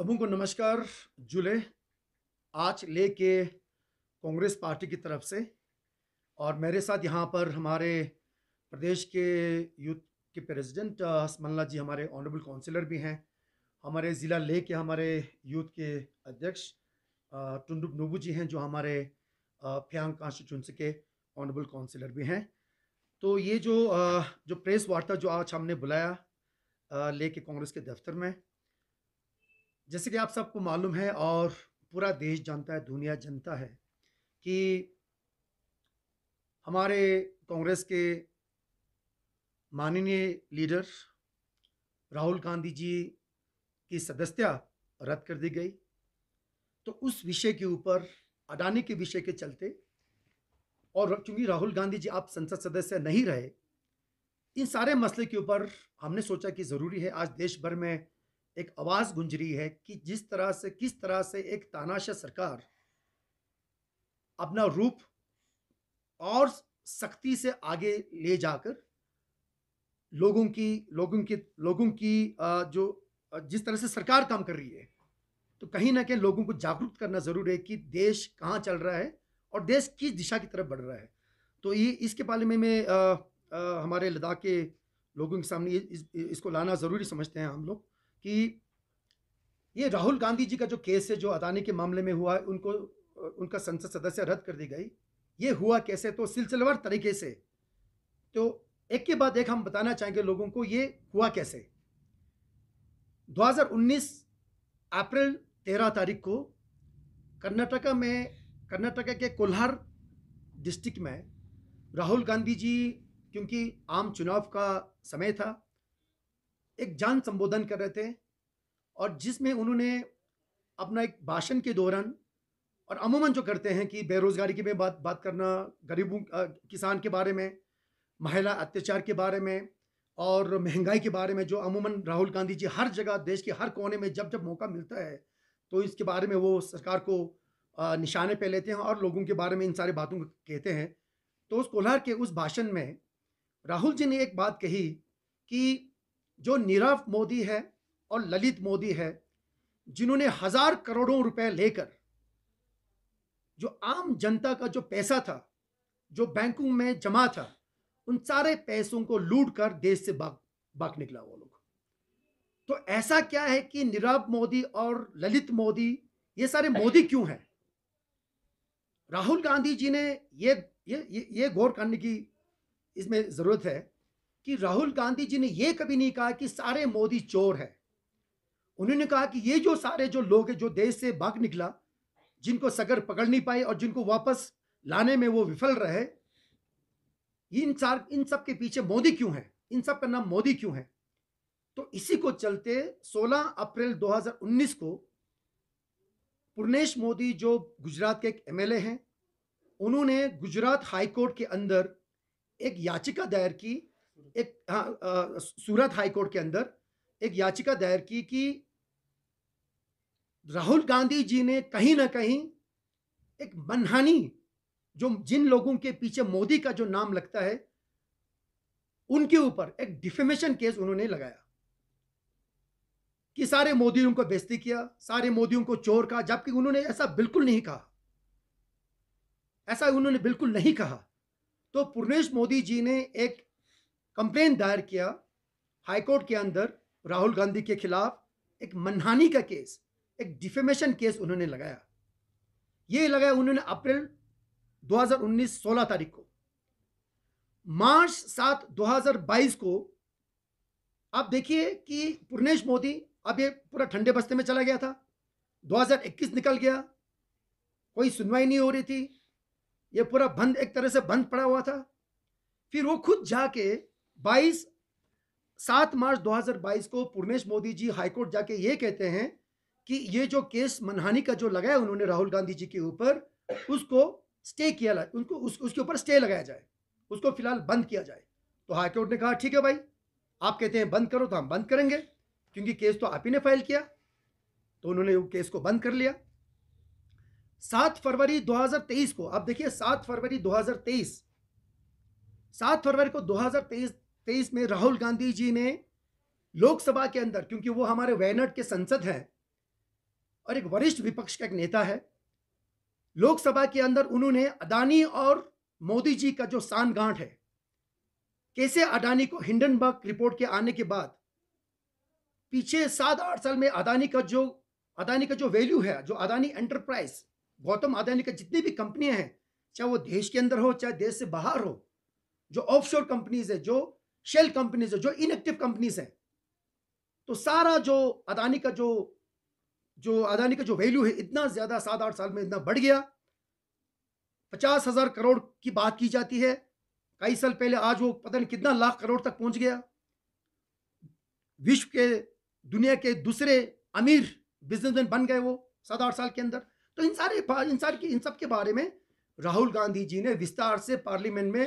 सबों को नमस्कार जुले आज लेके कांग्रेस पार्टी की तरफ से और मेरे साथ यहाँ पर हमारे प्रदेश के यूथ के प्रेसिडेंट हसमल्ला जी हमारे ऑनरेबल काउंसिलर भी हैं हमारे ज़िला ले के हमारे यूथ के अध्यक्ष टुंडुब नूबू जी हैं जो हमारे फ्यांग कॉन्स्टिट्यूंसी के ऑनरेबल काउंसिलर भी हैं तो ये जो जो प्रेस वार्ता जो आज हमने बुलाया ले के कांग्रेस के दफ्तर में जैसे कि आप सबको मालूम है और पूरा देश जानता है दुनिया जानता है कि हमारे कांग्रेस के माननीय लीडर राहुल गांधी जी की सदस्यता रद्द कर दी गई तो उस विषय के ऊपर अडानी के विषय के चलते और चूंकि राहुल गांधी जी आप संसद सदस्य नहीं रहे इन सारे मसले के ऊपर हमने सोचा कि ज़रूरी है आज देश भर में एक आवाज गुंज रही है कि जिस तरह से किस तरह से एक तानाशाह सरकार अपना रूप और सख्ती से आगे ले जाकर लोगों की लोगों की लोगों की जो जिस तरह से सरकार काम कर रही है तो कहीं ना कहीं लोगों को जागरूक करना ज़रूर है कि देश कहाँ चल रहा है और देश किस दिशा की तरफ बढ़ रहा है तो ये इसके बारे में मैं हमारे लद्दाख के लोगों के सामने इस, इसको लाना ज़रूरी समझते हैं हम लोग कि ये राहुल गांधी जी का जो केस है जो अदानी के मामले में हुआ उनको उनका संसद सदस्य रद्द कर दी गई ये हुआ कैसे तो सिलसिलेवार तरीके से तो एक के बाद एक हम बताना चाहेंगे लोगों को ये हुआ कैसे 2019 अप्रैल 13 तारीख को कर्नाटका में कर्नाटका के कोल्हार डिस्ट्रिक्ट में राहुल गांधी जी क्योंकि आम चुनाव का समय था एक जान संबोधन कर रहे थे और जिसमें उन्होंने अपना एक भाषण के दौरान और अमूमन जो करते हैं कि बेरोज़गारी की बात बात करना गरीबों किसान के बारे में महिला अत्याचार के बारे में और महंगाई के बारे में जो अमूमन राहुल गांधी जी हर जगह देश के हर कोने में जब जब मौका मिलता है तो इसके बारे में वो सरकार को निशाने पे लेते हैं और लोगों के बारे में इन सारी बातों को कहते हैं तो उस कोल्हार के उस भाषण में राहुल जी ने एक बात कही कि जो नीरव मोदी है और ललित मोदी है जिन्होंने हजार करोड़ों रुपए लेकर जो आम जनता का जो पैसा था जो बैंकों में जमा था उन सारे पैसों को लूट कर देश से भाग भाग निकला वो लोग तो ऐसा क्या है कि नीरव मोदी और ललित मोदी ये सारे मोदी क्यों हैं राहुल गांधी जी ने ये ये ये, ये गौर करने की इसमें ज़रूरत है कि राहुल गांधी जी ने यह कभी नहीं कहा कि सारे मोदी चोर है उन्होंने कहा कि ये जो सारे जो लोग हैं जो देश से भाग निकला जिनको सगर पकड़ नहीं पाए और जिनको वापस लाने में वो विफल रहे इन सार इन सब के पीछे मोदी क्यों है इन सब का नाम मोदी क्यों है तो इसी को चलते 16 अप्रैल 2019 को पूर्णेश मोदी जो गुजरात के एक एमएलए हैं उन्होंने गुजरात हाईकोर्ट के अंदर एक याचिका दायर की एक हाँ सूरत हाईकोर्ट के अंदर एक याचिका दायर की कि राहुल गांधी जी ने कहीं ना कहीं एक मनहानी जो जिन लोगों के पीछे मोदी का जो नाम लगता है उनके ऊपर एक डिफेमेशन केस उन्होंने लगाया कि सारे मोदियों को बेस्ती किया सारे मोदियों को चोर कहा जबकि उन्होंने ऐसा बिल्कुल नहीं कहा ऐसा उन्होंने बिल्कुल नहीं कहा तो पूर्णेश मोदी जी ने एक कंप्लेन दायर किया हाईकोर्ट के अंदर राहुल गांधी के खिलाफ एक मनहानी का केस एक डिफेमेशन केस उन्होंने लगाया ये लगाया उन्होंने अप्रैल 2019 16 तारीख को मार्च 7 2022 को आप देखिए कि पूर्णेश मोदी अब ये पूरा ठंडे बस्ते में चला गया था 2021 निकल गया कोई सुनवाई नहीं हो रही थी ये पूरा बंद एक तरह से बंद पड़ा हुआ था फिर वो खुद जाके बाईस सात मार्च 2022 को पूर्णेश मोदी जी हाईकोर्ट जाके ये कहते हैं कि ये जो केस मनहानी का जो लगाया उन्होंने राहुल गांधी जी के ऊपर उसको स्टे किया उनको उस, उसके ऊपर स्टे लगाया जाए उसको फिलहाल बंद किया जाए तो हाईकोर्ट ने कहा ठीक है भाई आप कहते हैं बंद करो तो हम बंद करेंगे क्योंकि केस तो आप ही ने फाइल किया तो उन्होंने वो केस को बंद कर लिया सात फरवरी 2023 को आप देखिए सात फरवरी 2023 सात फरवरी को 2023 तेईस में राहुल गांधी जी ने लोकसभा के अंदर क्योंकि वो हमारे वैनड के संसद हैं और एक वरिष्ठ विपक्ष का एक नेता है लोकसभा के अंदर उन्होंने अदानी और मोदी जी का जो गांठ है कैसे अडानी को हिंडनबर्ग रिपोर्ट के आने के बाद पीछे सात आठ साल में अदानी का जो अदानी का जो वैल्यू है जो अदानी एंटरप्राइज गौतम अदानी का जितनी भी कंपनियां हैं चाहे वो देश के अंदर हो चाहे देश से बाहर हो जो ऑफशोर कंपनीज है जो शेल कंपनीज जो इनएक्टिव कंपनीज है तो सारा जो अदानी का जो जो अदानी का जो वैल्यू है इतना ज्यादा सात आठ साल में इतना बढ़ गया पचास हजार करोड़ की बात की जाती है कई साल पहले आज वो पता नहीं कितना लाख करोड़ तक पहुंच गया विश्व के दुनिया के दूसरे अमीर बिजनेसमैन बन गए वो सात आठ साल के अंदर तो इन सारे इन सारे इन सब के बारे में राहुल गांधी जी ने विस्तार से पार्लियामेंट में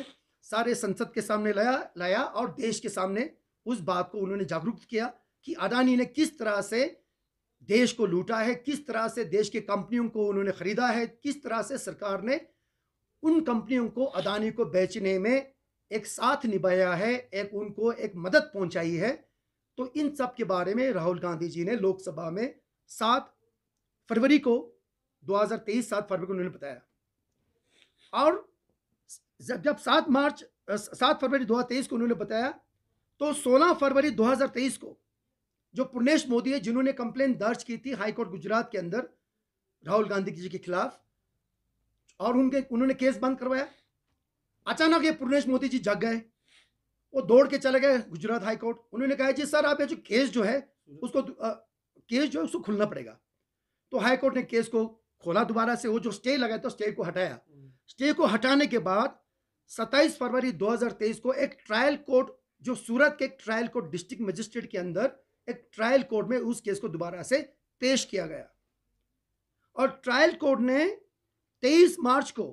सारे संसद के सामने लाया लाया और देश के सामने उस बात को उन्होंने जागरूक किया कि अडानी ने किस तरह से देश को लूटा है किस तरह से देश के कंपनियों को उन्होंने ख़रीदा है किस तरह से सरकार ने उन कंपनियों को अदानी को बेचने में एक साथ निभाया है एक उनको एक मदद पहुंचाई है तो इन सब के बारे में राहुल गांधी जी ने लोकसभा में सात फरवरी को 2023 सात फरवरी को उन्होंने बताया और जब जब सात मार्च सात फरवरी 2023 को उन्होंने बताया तो 16 फरवरी 2023 को जो पूर्णेश मोदी है जिन्होंने कंप्लेन दर्ज की थी हाईकोर्ट गुजरात के अंदर राहुल गांधी जी के खिलाफ और उनके उन्होंने केस बंद करवाया अचानक ये पुर्णेश मोदी जी जग गए वो दौड़ के चले गए गुजरात हाईकोर्ट उन्होंने कहा जी सर आप ये जो केस जो है उसको आ, केस जो है उसको खुलना पड़ेगा तो हाईकोर्ट ने केस को खोला दोबारा से वो जो स्टे लगाया था स्टे को हटाया हम्म। स्टे को हटाने के बाद 27 फरवरी 2023 को एक ट्रायल कोर्ट जो सूरत के ट्रायल कोर्ट डिस्ट्रिक्ट मजिस्ट्रेट के अंदर एक ट्रायल कोर्ट में उस केस को दोबारा से पेश किया गया और ट्रायल कोर्ट ने 23 मार्च को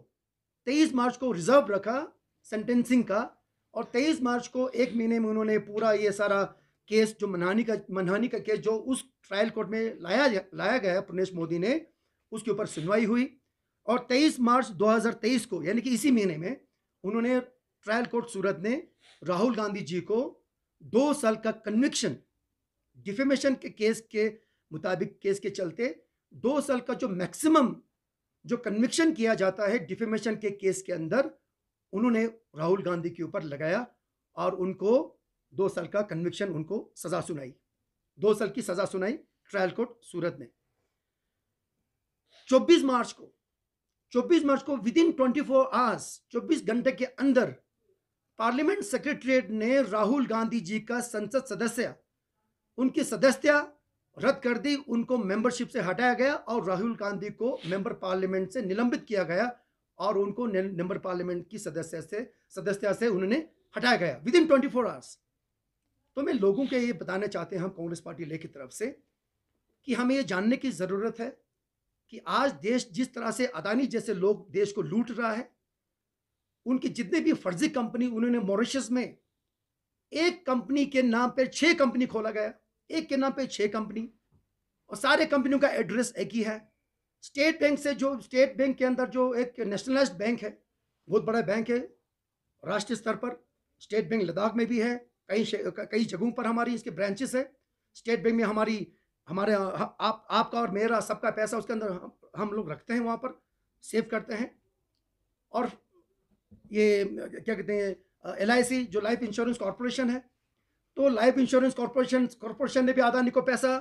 23 मार्च को रिजर्व रखा सेंटेंसिंग का और 23 मार्च को एक महीने में उन्होंने पूरा ये सारा केस जो मनहानी का मनहानी का केस जो उस ट्रायल कोर्ट में लाया लाया गया प्रणेश मोदी ने उसके ऊपर सुनवाई हुई और 23 मार्च 2023 को यानी कि इसी महीने में उन्होंने ट्रायल कोर्ट सूरत ने राहुल गांधी जी को दो साल का कन्विक्शन डिफेमेशन के केस के मुताबिक केस के चलते दो साल का जो मैक्सिमम जो कन्विक्शन किया जाता है डिफेमेशन के केस के अंदर उन्होंने राहुल गांधी के ऊपर लगाया और उनको दो साल का कन्विक्शन उनको सज़ा सुनाई दो साल की सज़ा सुनाई ट्रायल कोर्ट सूरत ने 24 मार्च को 24 मार्च को विद इन ट्वेंटी आवर्स 24 घंटे के अंदर पार्लियामेंट सेक्रेटरीट ने राहुल गांधी जी का संसद सदस्य उनकी सदस्यता रद्द कर दी उनको मेंबरशिप से हटाया गया और राहुल गांधी को मेंबर पार्लियामेंट से निलंबित किया गया और उनको मेंबर पार्लियामेंट की सदस्य से सदस्यता से उन्होंने हटाया गया within twenty four hours तो मैं लोगों के ये बताना चाहते हैं हम कांग्रेस पार्टी ले की तरफ से कि हमें ये जानने की ज़रूरत है कि आज देश जिस तरह से अदानी जैसे लोग देश को लूट रहा है उनकी जितने भी फर्जी कंपनी उन्होंने मॉरिशस में एक कंपनी के नाम पर छह कंपनी खोला गया एक के नाम पर छह कंपनी और सारे कंपनियों का एड्रेस एक ही है स्टेट बैंक से जो स्टेट बैंक के अंदर जो एक नेशनलाइज बैंक है बहुत बड़ा बैंक है राष्ट्रीय स्तर पर स्टेट बैंक लद्दाख में भी है कई कई जगहों पर हमारी इसके ब्रांचेस है स्टेट बैंक में हमारी हमारे आप आपका और मेरा सबका पैसा उसके अंदर हम, हम लोग रखते हैं वहाँ पर सेव करते हैं और ये क्या कहते हैं एल जो लाइफ इंश्योरेंस कॉरपोरेशन है तो लाइफ इंश्योरेंस कॉरपोरेशन कॉरपोरेशन ने भी अदानी को पैसा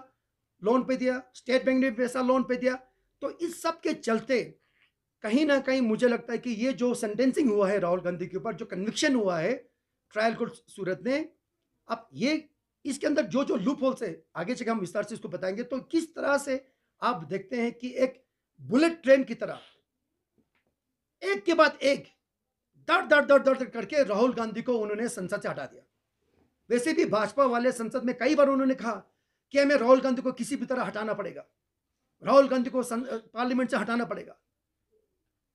लोन पे दिया स्टेट बैंक ने भी पैसा लोन पे दिया तो इस सब के चलते कहीं ना कहीं मुझे लगता है कि ये जो सेंटेंसिंग हुआ है राहुल गांधी के ऊपर जो कन्विक्शन हुआ है ट्रायल कोर्ट सूरत ने अब ये इसके अंदर जो जो लूप होल्स है आगे से हम विस्तार से इसको बताएंगे तो किस तरह से आप देखते हैं कि एक बुलेट ट्रेन की तरह एक के बाद एक दर दर दर दर करके राहुल गांधी को उन्होंने संसद से हटा दिया वैसे भी भाजपा वाले संसद में कई बार उन्होंने कहा कि हमें राहुल गांधी को किसी भी तरह हटाना पड़ेगा राहुल गांधी को पार्लियामेंट से हटाना पड़ेगा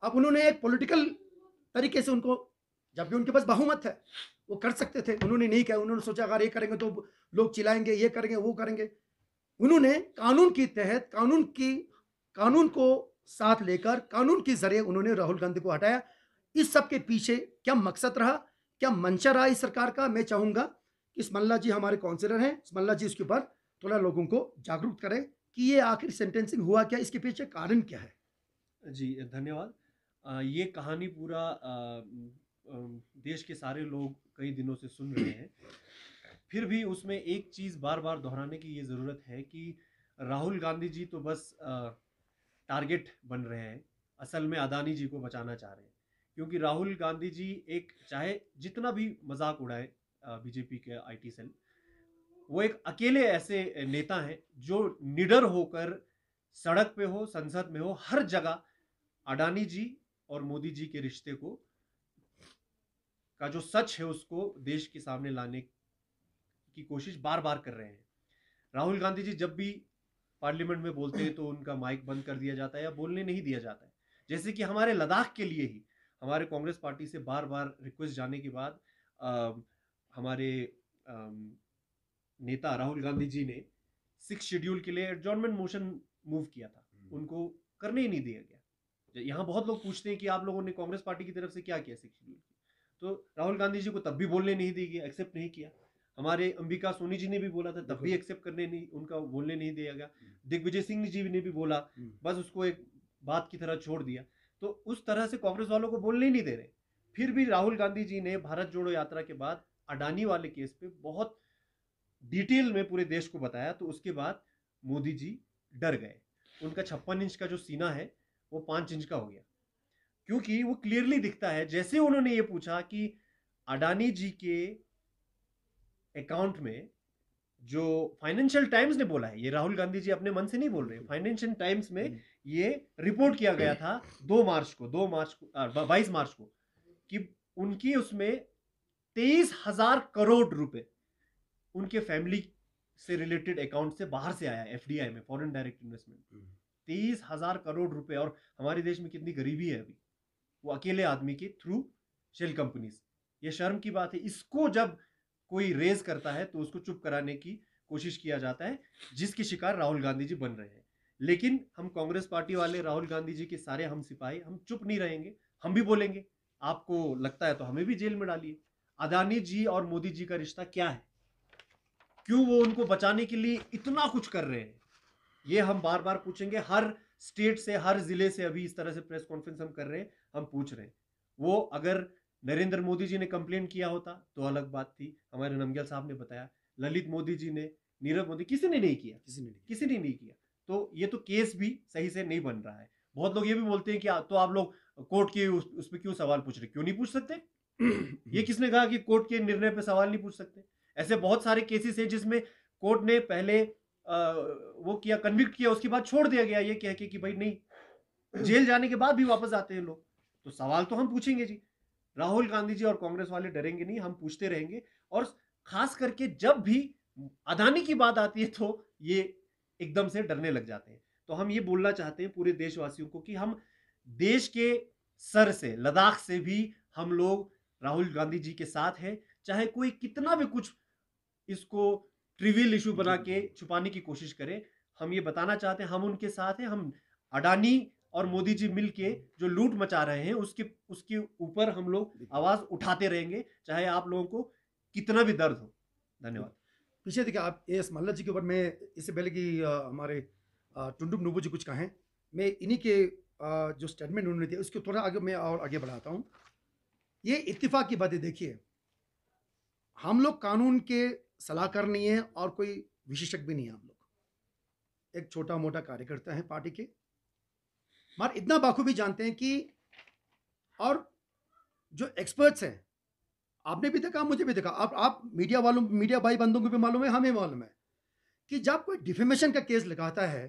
अब उन्होंने एक पॉलिटिकल तरीके से उनको जबकि उनके पास बहुमत है वो कर सकते थे उन्होंने नहीं किया उन्होंने सोचा अगर ये करेंगे तो लोग चिल्लाएंगे ये करेंगे वो करेंगे उन्होंने कानून के तहत कानून की कानून को साथ लेकर कानून के जरिए उन्होंने राहुल गांधी को हटाया इस सब के पीछे क्या मकसद रहा क्या मंशा रहा इस सरकार का मैं चाहूंगा कि स्मल्ला जी हमारे काउंसिलर हैं स्मल्ला जी इसके ऊपर थोड़ा लोगों को जागरूक करें कि ये आखिर सेंटेंसिंग हुआ क्या इसके पीछे कारण क्या है जी धन्यवाद ये कहानी पूरा देश के सारे लोग कई दिनों से सुन रहे हैं फिर भी उसमें एक चीज़ बार बार दोहराने की ये ज़रूरत है कि राहुल गांधी जी तो बस टारगेट बन रहे हैं असल में अदानी जी को बचाना चाह रहे हैं क्योंकि राहुल गांधी जी एक चाहे जितना भी मजाक उड़ाए बीजेपी के आईटी सेल वो एक अकेले ऐसे नेता हैं जो निडर होकर सड़क पे हो संसद में हो हर जगह अडानी जी और मोदी जी के रिश्ते को का जो सच है उसको देश के सामने लाने की कोशिश बार बार कर रहे हैं राहुल गांधी जी जब भी पार्लियामेंट में बोलते हैं तो उनका माइक बंद कर दिया जाता है या बोलने नहीं दिया जाता है जैसे कि हमारे लद्दाख के लिए ही हमारे कांग्रेस पार्टी से बार बार रिक्वेस्ट जाने के बाद आ, हमारे आ, नेता राहुल गांधी जी ने सिक्स शेड्यूल के लिए एडजॉर्नमेंट मोशन मूव किया था हम्म। उनको करने ही नहीं दिया गया यहाँ बहुत लोग पूछते हैं कि आप लोगों ने कांग्रेस पार्टी की तरफ से क्या किया सिक्स शेड्यूल तो राहुल गांधी जी को तब भी बोलने नहीं दी गई एक्सेप्ट नहीं किया हमारे अंबिका सोनी जी ने भी बोला था तब भी एक्सेप्ट करने नहीं उनका बोलने नहीं दिया गया हम्म। दिग्विजय सिंह जी ने भी बोला हम्म। बस उसको एक बात की तरह छोड़ दिया तो उस तरह से कांग्रेस वालों को बोलने ही नहीं दे रहे फिर भी राहुल गांधी जी ने भारत जोड़ो यात्रा के बाद अडानी वाले केस पे बहुत डिटेल में पूरे देश को बताया तो उसके बाद मोदी जी डर गए उनका छप्पन इंच का जो सीना है वो पाँच इंच का हो गया क्योंकि वो क्लियरली दिखता है जैसे उन्होंने ये पूछा कि अडानी जी के अकाउंट में जो फाइनेंशियल टाइम्स ने बोला है ये राहुल गांधी जी अपने मन से नहीं बोल रहे फाइनेंशियल टाइम्स में हम्म। ये रिपोर्ट किया गया था दो मार्च को दो मार्च को बाईस मार्च को कि उनकी उसमें तेईस हजार करोड़ रुपए उनके फैमिली से रिलेटेड अकाउंट से बाहर से आया एफ में फॉरेन डायरेक्ट इन्वेस्टमेंट तेईस हजार करोड़ रुपए और हमारे देश में कितनी गरीबी है अभी वो अकेले आदमी के थ्रू शेल कंपनीज ये शर्म की बात है इसको जब कोई रेज करता है तो उसको चुप कराने की कोशिश किया जाता है जिसकी शिकार राहुल गांधी जी बन रहे हैं लेकिन हम कांग्रेस पार्टी वाले राहुल गांधी जी के सारे हम सिपाही हम चुप नहीं रहेंगे हम भी बोलेंगे आपको लगता है तो हमें भी जेल में डालिए अदानी जी और मोदी जी का रिश्ता क्या है क्यों वो उनको बचाने के लिए इतना कुछ कर रहे हैं ये हम बार बार पूछेंगे हर स्टेट से हर जिले से अभी इस तरह से प्रेस कॉन्फ्रेंस हम कर रहे हैं हम पूछ रहे हैं वो अगर नरेंद्र मोदी जी ने कंप्लेंट किया होता तो अलग बात थी हमारे नमग्याल साहब ने बताया ललित मोदी जी ने नीरव मोदी किसी ने नहीं किया किसी ने नहीं किसी ने नहीं किया तो ये तो केस भी सही से नहीं बन रहा है बहुत लोग ये भी बोलते हैं कि आ, तो आप लोग कोर्ट के उस, उस पर क्यों सवाल पूछ रहे क्यों नहीं पूछ सकते ये किसने कहा कि कोर्ट के निर्णय पे सवाल नहीं पूछ सकते ऐसे बहुत सारे केसेस हैं जिसमें कोर्ट ने पहले आ, वो किया कन्विक्ट किया उसके बाद छोड़ दिया गया ये कह के कि भाई नहीं जेल जाने के बाद भी वापस आते हैं लोग तो सवाल तो हम पूछेंगे जी राहुल गांधी जी और कांग्रेस वाले डरेंगे नहीं हम पूछते रहेंगे और खास करके जब भी अदानी की बात आती है तो ये एकदम से डरने लग जाते हैं तो हम ये बोलना चाहते हैं पूरे देशवासियों को कि हम देश के सर से लद्दाख से भी हम लोग राहुल गांधी जी के साथ हैं चाहे कोई कितना भी कुछ इसको ट्रिवियल इशू बना के छुपाने की कोशिश करे हम ये बताना चाहते हैं हम उनके साथ हैं हम अडानी और मोदी जी मिलके जो लूट मचा रहे हैं उसके उसके ऊपर हम लोग आवाज उठाते रहेंगे चाहे आप लोगों को कितना भी दर्द हो धन्यवाद पीछे देखिए आप एस मल्ला जी के ऊपर मैं इससे पहले कि हमारे टुंडुम नुबू जी कुछ कहें मैं इन्हीं के आ, जो स्टेटमेंट उन्होंने दिया उसको थोड़ा आगे मैं और आगे बढ़ाता हूँ ये इत्तेफाक की बातें देखिए हम लोग कानून के सलाहकार नहीं है और कोई विशेषज्ञ भी नहीं है हम लोग एक छोटा मोटा कार्यकर्ता है पार्टी के मगर इतना बाखूबी जानते हैं कि और जो एक्सपर्ट्स हैं आपने भी देखा मुझे भी देखा आप आप मीडिया वालों मीडिया भाई बंदों को भी मालूम है हमें मालूम है कि जब कोई डिफेमेशन का केस लगाता है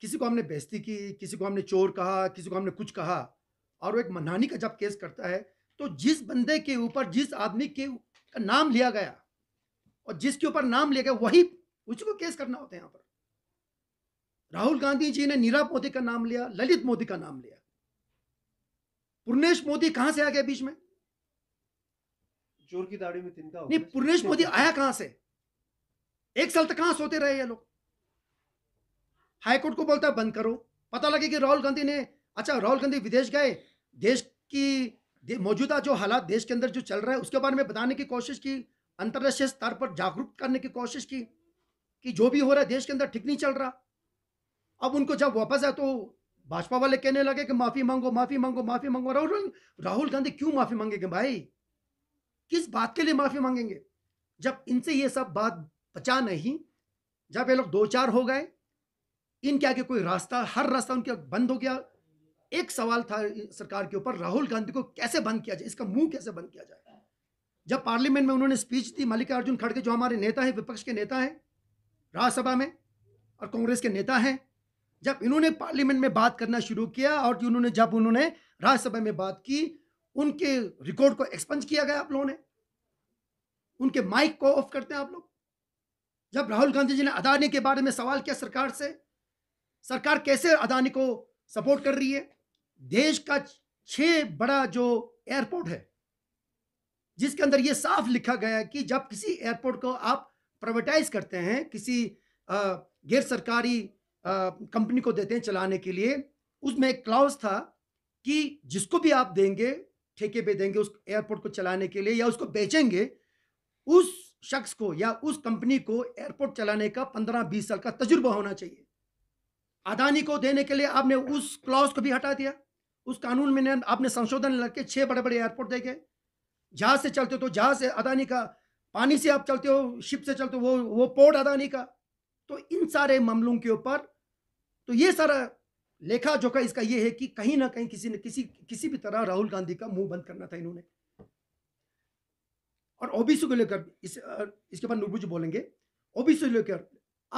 किसी को हमने बेस्ती की किसी को हमने चोर कहा किसी को हमने कुछ कहा और वो एक मनहानी का जब केस करता है तो जिस बंदे के ऊपर जिस आदमी के का नाम लिया गया और जिसके ऊपर नाम लिया गया वही उसी को केस करना होता है यहाँ पर राहुल गांधी जी ने नीरा मोदी का नाम लिया ललित मोदी का नाम लिया पूर्णेश मोदी कहां से आ गया बीच में की दाढ़ी में तिनका नहीं पूर्णेश मोदी आया कहां से एक साल तक कहां सोते रहे ये लोग हाईकोर्ट को बोलता है बंद करो पता लगे कि राहुल गांधी ने अच्छा राहुल गांधी विदेश गए देश की दे, मौजूदा जो हालात देश के अंदर जो चल रहा है उसके बारे में बताने की कोशिश की अंतर्राष्ट्रीय स्तर पर जागरूक करने की कोशिश की कि जो भी हो रहा है देश के अंदर ठीक नहीं चल रहा अब उनको जब वापस आया तो भाजपा वाले कहने लगे कि माफी मांगो माफी मांगो माफी मांगो राहुल राहुल गांधी क्यों माफी मांगेंगे भाई किस बात के लिए माफी मांगेंगे जब इनसे ये सब बात बचा नहीं जब ये लोग दो चार हो गए इनके आगे कोई रास्ता हर रास्ता उनके बंद हो गया एक सवाल था सरकार के ऊपर राहुल गांधी को कैसे बंद किया जाए इसका मुंह कैसे बंद किया जाए जब पार्लियामेंट में उन्होंने स्पीच दी मल्लिकार्जुन खड़गे जो हमारे नेता हैं विपक्ष के नेता हैं राज्यसभा में और कांग्रेस के नेता हैं जब इन्होंने पार्लियामेंट में बात करना शुरू किया और उन्होंने जब उन्होंने राज्यसभा में बात की उनके रिकॉर्ड को एक्सपंज किया गया आप लोगों ने उनके माइक को ऑफ करते हैं आप लोग जब राहुल गांधी जी ने अदानी के बारे में सवाल किया सरकार से सरकार कैसे अदानी को सपोर्ट कर रही है देश का छह बड़ा जो एयरपोर्ट है जिसके अंदर यह साफ लिखा गया है कि जब किसी एयरपोर्ट को आप प्राइवेटाइज करते हैं किसी गैर सरकारी कंपनी को देते हैं चलाने के लिए उसमें एक क्लाउज था कि जिसको भी आप देंगे ठेके पे देंगे उस एयरपोर्ट को चलाने के लिए या उसको बेचेंगे उस शख्स को या उस कंपनी को एयरपोर्ट चलाने का पंद्रह बीस साल का तजुर्बा होना चाहिए अदानी को देने के लिए आपने उस क्लॉज को भी हटा दिया उस कानून में आपने संशोधन लड़के छह बड़े बड़े एयरपोर्ट देखे जहाज से चलते हो तो जहाज से अदानी का पानी से आप चलते हो शिप से चलते हो वो वो पोर्ट अदानी का तो इन सारे मामलों के ऊपर तो ये सारा लेखा जोखा इसका ये है कि कहीं ना कहीं किसी न किसी किसी भी तरह राहुल गांधी का मुंह बंद करना था इन्होंने और ओबीसी को लेकर इस इसके बाद नुरबुज बोलेंगे ओबीसी को लेकर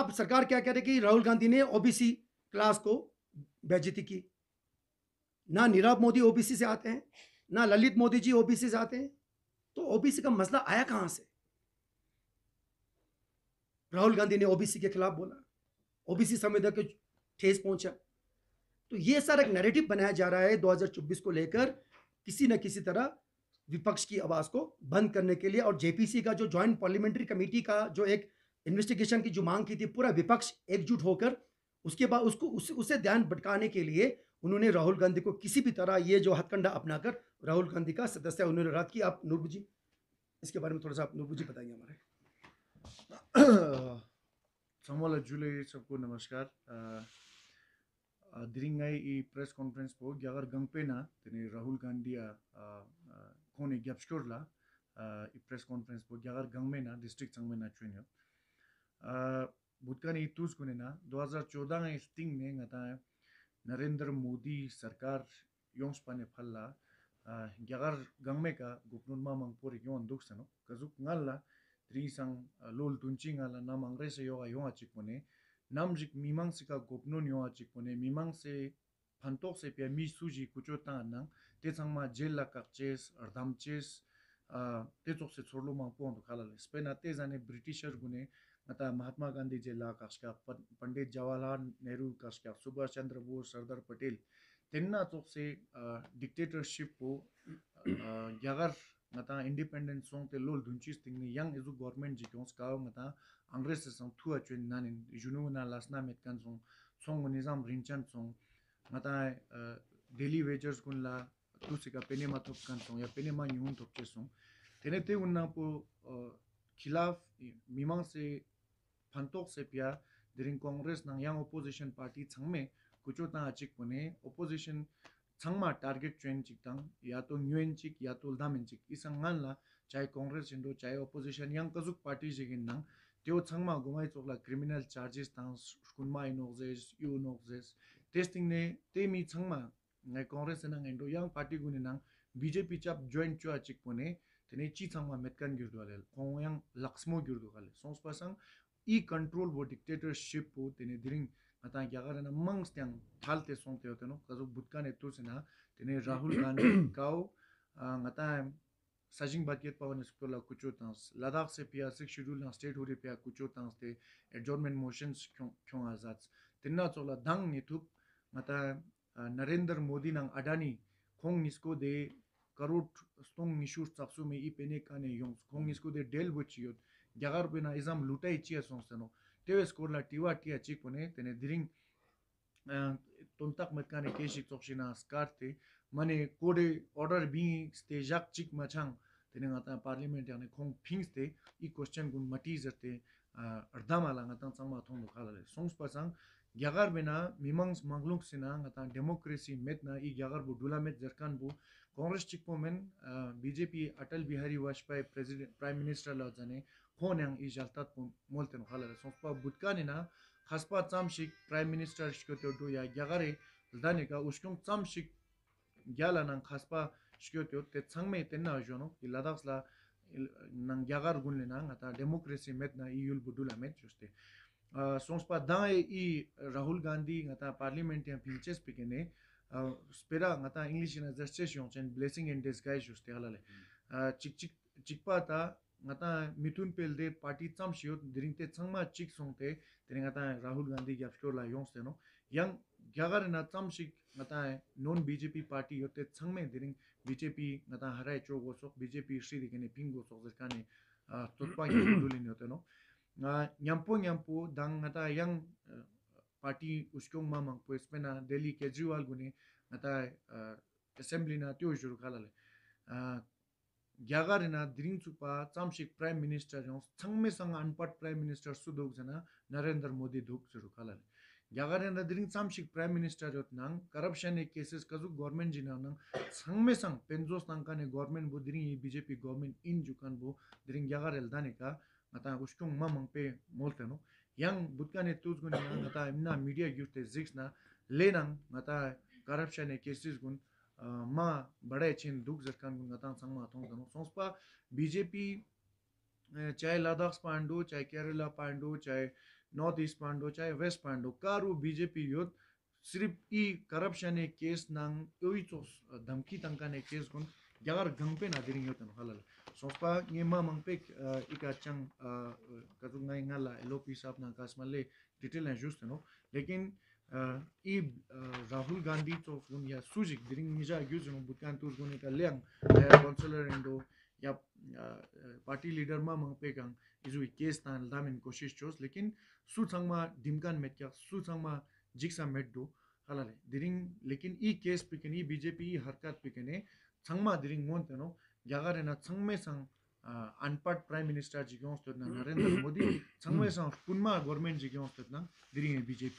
अब सरकार क्या कह रही है कि राहुल गांधी ने ओबीसी क्लास को बेजती की ना नीरव मोदी ओबीसी से आते हैं ना ललित मोदी जी ओबीसी से आते हैं तो ओबीसी का मसला आया कहां से राहुल गांधी ने ओबीसी के खिलाफ बोला ओबीसी संविधान के ठेस पहुंचा तो ये सारा एक नैरेटिव बनाया जा रहा है 2024 को लेकर किसी न किसी तरह विपक्ष की आवाज़ को बंद करने के लिए और जेपीसी का जो ज्वाइंट पार्लियामेंट्री कमेटी का जो एक इन्वेस्टिगेशन की जो मांग की थी पूरा विपक्ष एकजुट होकर उसके बाद उसको उस, उसे ध्यान भटकाने के लिए उन्होंने राहुल गांधी को किसी भी तरह ये जो हथकंडा अपनाकर राहुल गांधी का सदस्य उन्होंने रात की आप नूरबू जी इसके बारे में थोड़ा सा आप नूरबू जी बताइए हमारे समोल अज्जुले सबको नमस्कार Uh, during a press conference po gyagar gangpe na tene rahul gandhi a uh, uh, kone gyapskur la i e press conference po gyagar gangme na district changme na chuen yo butkani itus kone na 2014 nga sting ne ngata narendra modi sarkar yongs pane phalla gyagar gangme ka gupnun ma mangpur e yon duksano kazuk ngal la tri sang lol tunchi ngal yong achik namjik mimang sika gopno nyoa chik pune mimang se phantok se pya mi suji kucho tanga nang te changma jel la kak ches, ardham ches te chok se chorlo maang puwaan to khala le spena te zane britishar gune ngatang independent song te lol dunchi sting yang ezu government ji tong ska ma angres se song thua chwe nan in junu na lasna me tan song song ni zam rin chan song ngata eh, daily wages kun la tu se ka pene ma thok kan song ya pene ma nyun thok che song tene te un po eh, khilaf mimang se phantok se pya during congress nang yang opposition party chang me kuchota chik kone opposition changma target chuen chik tang, yato nyuen chik, yato ldamen chik, isa ngan la chai congress jindo, chai opposition, yang kazuk party jigin nang, teo changma gumay chokla criminal charges tang, shkunma inok zes, yu inok zes, testing ne, te mi changma, ngay congress nang endo, yang party guni nang, BJP chap join chua chik pune, tene chi changma metkan gyurdo alel, kong yang laksmo gyurdo alel, sons e control dictatorship po, ātā yāgārā na māṅs tiāṅ thāl tē sōṅ tē yō tē nō, kāzō būtkā nē tūr sē nā, tē nē rāhūl gāndhī kāo, ātā sāshīṅ bhaṭkīyat pāwa nē sūkto lā kuchō tāṅs, lādāq sē pīyā sīk shūrūl nā state hūrī pīyā kuchō tāṅs tē, adjournment motions kyōṅ āzāts, tē nā tsō सोंग dāṅ nē tūp, ātā Narendra Modi nāng ādāni khōṅ nīsko dē TV-scorurile activate acikune, tene diring tontak matkane keshik tokshina skarte, mane kode order bi stejak chik machang, tene ngata parliament yane khong pingste, i question gun matizerte, ardama la ngata tsangma thondo khalale. Songs pasang, gyagar bena mimangs manglung sina ngata democracy metna i gyagar bu dula met zarkan bu Congress चिकपोमेन BJP Atal Bihari Vajpayee president prime minister ला जाने phone yang ijal tat pum mol ten khala so pa butkani na khaspa cham shik prime minister shik to do ya gyagare dani ka uskum cham shik gyala nang khaspa shik to te changme ten na jo no i ladaks la nang gyagar gun le nang ata democracy met na i yul budula met juste songs pa da i rahul gandhi ngata parliament ya pinches ngata mitun pelde party cham shiyo dringte changma chik songte tere ngata rahul gandhi gyap shkyo la yong seno yang gyagar na cham shik ngata non bjp party yote changme dring bjp ngata haray cho go sok bjp shri dikene ping go sok zirkane totpa yin dhulin yote no nyampo nyampo dang ngata yang eh, party uskyong ma mangpo delhi ngata eh, assembly gyagari na dirin tsukpa tsamsik prime minister yon tsangmesang anpat prime minister sudok zana narendar modi dhok ziru khalari gyagari na dirin tsamsik prime minister yon nang korupsyane cases kazuk govormen zinan nang tsangmesang penzos nang kane govormen bu dirin i bjp govormen in jukan bu dirin gyagari aldani ka nata ushchung mamang pe molteno yang budkane tujguni nata imna media yute zixna le nang nata 마 बड़े चिन दुख जरकान गुन गतान संग माथों दनो सोंस पा BJP चाहे लद्दाख पांडो चाहे केरला पांडो चाहे north east Pando चाहे waste Pando कारू BJP युद्ध सिर्फ ई करप्शन एक केस नंग योई तो धमकी तंका ने केस गुन यार गंग पे ना दिरिंग योतन हलल सोपा ये मा मंग पे एक चंग कतुंगा इंगा ला एलओपी साहब ना कासमले डिटेल है जस्ट नो लेकिन ee Rahul Gandhi tsofgum yaa sujik dhirin nijaa gyuzhino bhutkaan tuzhguni ka liyang yaa consular endo yaa party leader maa maa pekaan izhuwi kees taan ldaamin koshish choos lekin su changmaa dimkaan metkaa su changmaa jiksaa metdo khalaale dhirin lekin ee kees pekaan ee BJP ee harkaat pekaan ee changmaa dhirin ngon teno yaagare naa changmaa saang unpart prime minister jigyoon stotnaa Narendra Modi BJP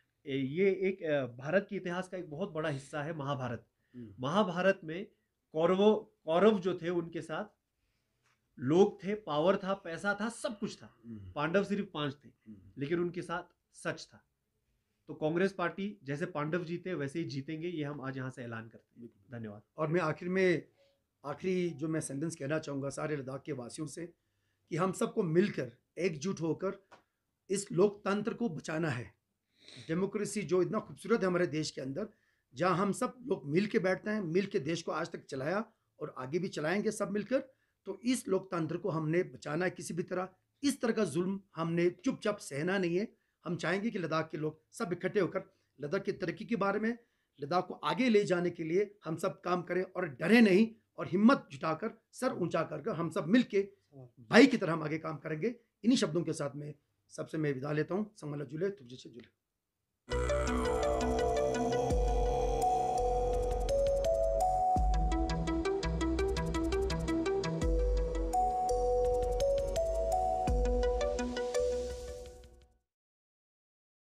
ये एक भारत के इतिहास का एक बहुत बड़ा हिस्सा है महाभारत महाभारत में कौरवों कौरव जो थे उनके साथ लोग थे पावर था पैसा था सब कुछ था पांडव सिर्फ पांच थे लेकिन उनके साथ सच था तो कांग्रेस पार्टी जैसे पांडव जीते वैसे ही जीतेंगे ये हम आज यहाँ से ऐलान करते हैं धन्यवाद और मैं आखिर में आखिरी जो मैं सेंटेंस कहना चाहूँगा सारे लद्दाख के वासियों से कि हम सबको मिलकर एकजुट होकर इस लोकतंत्र को बचाना है डेमोक्रेसी जो इतना खूबसूरत है हमारे देश के अंदर जहाँ हम सब लोग मिल के बैठते हैं मिल के देश को आज तक चलाया और आगे भी चलाएंगे सब मिलकर तो इस लोकतंत्र को हमने बचाना है किसी भी तरह इस तरह का जुल्म हमने चुपचाप सहना नहीं है हम चाहेंगे कि लद्दाख के लोग सब इकट्ठे होकर लद्दाख की तरक्की के बारे में लद्दाख को आगे ले जाने के लिए हम सब काम करें और डरे नहीं और हिम्मत जुटाकर सर ऊंचा कर हम सब मिल के भाई की तरह हम आगे काम करेंगे इन्हीं शब्दों के साथ में सबसे मैं विदा लेता हूँ संगला जुले तुझे जुले Uh...